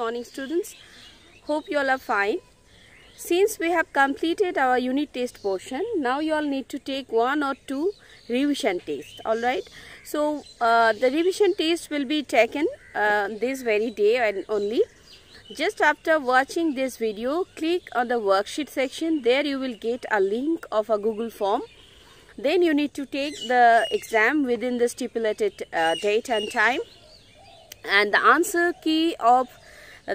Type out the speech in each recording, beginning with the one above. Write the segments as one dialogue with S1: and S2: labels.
S1: morning students hope you all are fine since we have completed our unit test portion now you all need to take one or two revision tests all right so uh, the revision test will be taken uh, this very day and only just after watching this video click on the worksheet section there you will get a link of a google form then you need to take the exam within the stipulated uh, date and time and the answer key of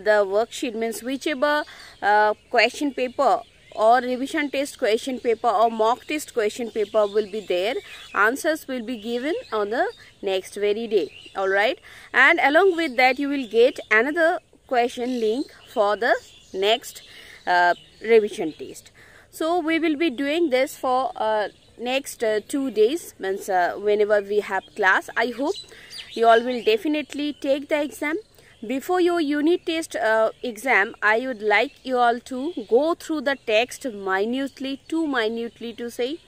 S1: the worksheet means whichever uh, question paper or revision test question paper or mock test question paper will be there answers will be given on the next very day all right and along with that you will get another question link for the next uh, revision test so we will be doing this for uh, next uh, two days means uh, whenever we have class i hope you all will definitely take the exam before your unit test uh, exam, I would like you all to go through the text minutely, too minutely to say,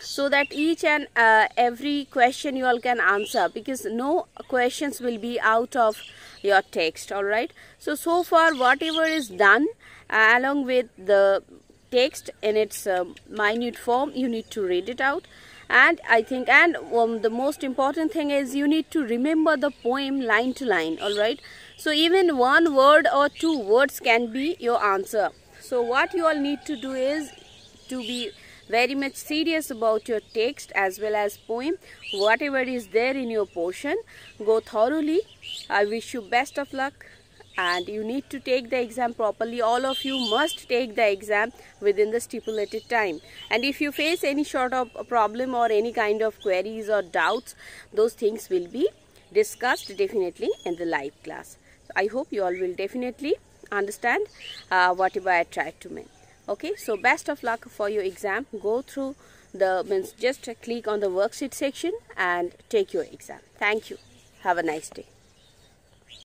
S1: so that each and uh, every question you all can answer because no questions will be out of your text, alright. So, so far whatever is done uh, along with the text in its uh, minute form, you need to read it out and i think and um, the most important thing is you need to remember the poem line to line all right so even one word or two words can be your answer so what you all need to do is to be very much serious about your text as well as poem whatever is there in your portion go thoroughly i wish you best of luck and you need to take the exam properly all of you must take the exam within the stipulated time and if you face any sort of problem or any kind of queries or doubts those things will be discussed definitely in the live class so i hope you all will definitely understand uh, whatever i tried to mean okay so best of luck for your exam go through the means just click on the worksheet section and take your exam thank you have a nice day